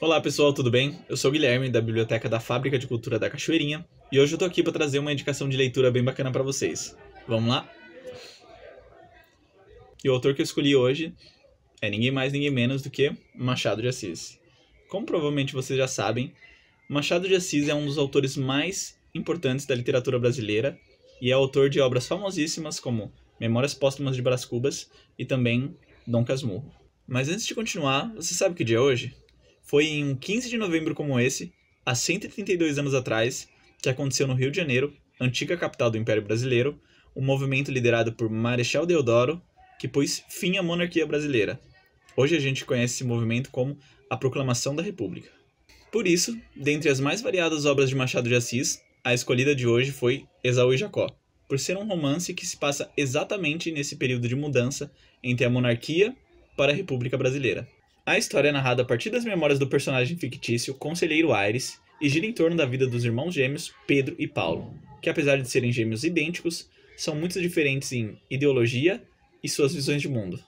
Olá pessoal, tudo bem? Eu sou o Guilherme, da Biblioteca da Fábrica de Cultura da Cachoeirinha, e hoje eu tô aqui para trazer uma indicação de leitura bem bacana para vocês. Vamos lá? E o autor que eu escolhi hoje é ninguém mais, ninguém menos do que Machado de Assis. Como provavelmente vocês já sabem, Machado de Assis é um dos autores mais importantes da literatura brasileira e é autor de obras famosíssimas como Memórias Póstumas de Brás Cubas e também Dom Casmurro. Mas antes de continuar, você sabe que dia é hoje? Foi em um 15 de novembro como esse, há 132 anos atrás, que aconteceu no Rio de Janeiro, antiga capital do Império Brasileiro, um movimento liderado por Marechal Deodoro, que pôs fim à monarquia brasileira. Hoje a gente conhece esse movimento como a Proclamação da República. Por isso, dentre as mais variadas obras de Machado de Assis, a escolhida de hoje foi Esaú e Jacó, por ser um romance que se passa exatamente nesse período de mudança entre a monarquia para a República Brasileira. A história é narrada a partir das memórias do personagem fictício Conselheiro Aires e gira em torno da vida dos irmãos gêmeos Pedro e Paulo, que apesar de serem gêmeos idênticos, são muito diferentes em ideologia e suas visões de mundo.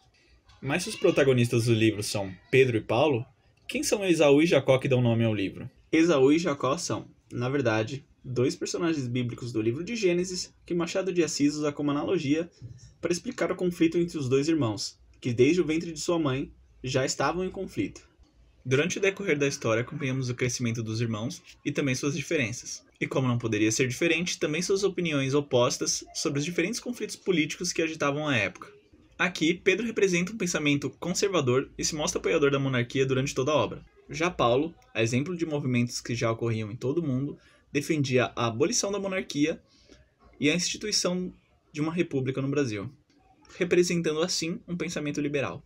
Mas se os protagonistas do livro são Pedro e Paulo, quem são Esaú e Jacó que dão nome ao livro? Esaú e Jacó são, na verdade, dois personagens bíblicos do livro de Gênesis que Machado de Assis usa como analogia para explicar o conflito entre os dois irmãos, que desde o ventre de sua mãe já estavam em conflito. Durante o decorrer da história, acompanhamos o crescimento dos irmãos e também suas diferenças. E como não poderia ser diferente, também suas opiniões opostas sobre os diferentes conflitos políticos que agitavam a época. Aqui, Pedro representa um pensamento conservador e se mostra apoiador da monarquia durante toda a obra. Já Paulo, a exemplo de movimentos que já ocorriam em todo o mundo, defendia a abolição da monarquia e a instituição de uma república no Brasil, representando assim um pensamento liberal.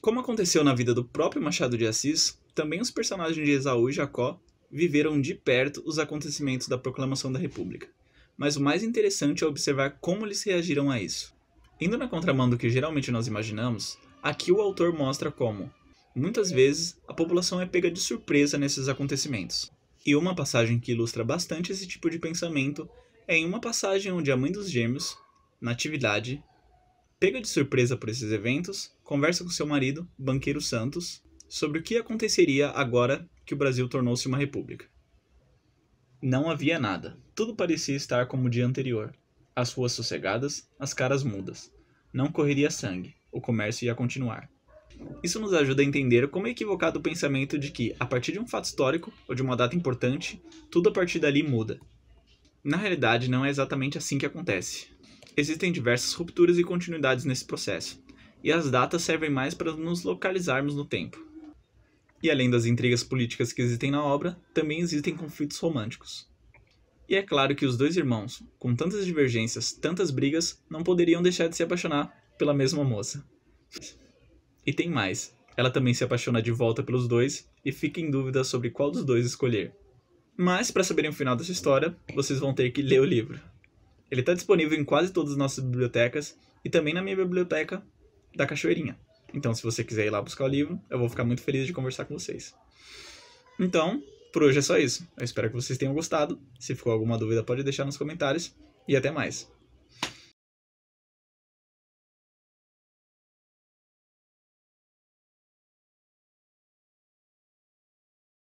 Como aconteceu na vida do próprio Machado de Assis, também os personagens de Esaú e Jacó viveram de perto os acontecimentos da proclamação da República. Mas o mais interessante é observar como eles reagiram a isso. Indo na contramão do que geralmente nós imaginamos, aqui o autor mostra como, muitas vezes, a população é pega de surpresa nesses acontecimentos. E uma passagem que ilustra bastante esse tipo de pensamento é em uma passagem onde a mãe dos gêmeos, Natividade, Pega de surpresa por esses eventos, conversa com seu marido, banqueiro Santos, sobre o que aconteceria agora que o Brasil tornou-se uma república. Não havia nada. Tudo parecia estar como o dia anterior. As ruas sossegadas, as caras mudas. Não correria sangue. O comércio ia continuar. Isso nos ajuda a entender como é equivocado o pensamento de que, a partir de um fato histórico ou de uma data importante, tudo a partir dali muda. Na realidade, não é exatamente assim que acontece. Existem diversas rupturas e continuidades nesse processo, e as datas servem mais para nos localizarmos no tempo. E além das intrigas políticas que existem na obra, também existem conflitos românticos. E é claro que os dois irmãos, com tantas divergências, tantas brigas, não poderiam deixar de se apaixonar pela mesma moça. E tem mais. Ela também se apaixona de volta pelos dois e fica em dúvida sobre qual dos dois escolher. Mas para saberem o final dessa história, vocês vão ter que ler o livro. Ele está disponível em quase todas as nossas bibliotecas e também na minha biblioteca da Cachoeirinha. Então, se você quiser ir lá buscar o livro, eu vou ficar muito feliz de conversar com vocês. Então, por hoje é só isso. Eu espero que vocês tenham gostado. Se ficou alguma dúvida, pode deixar nos comentários. E até mais.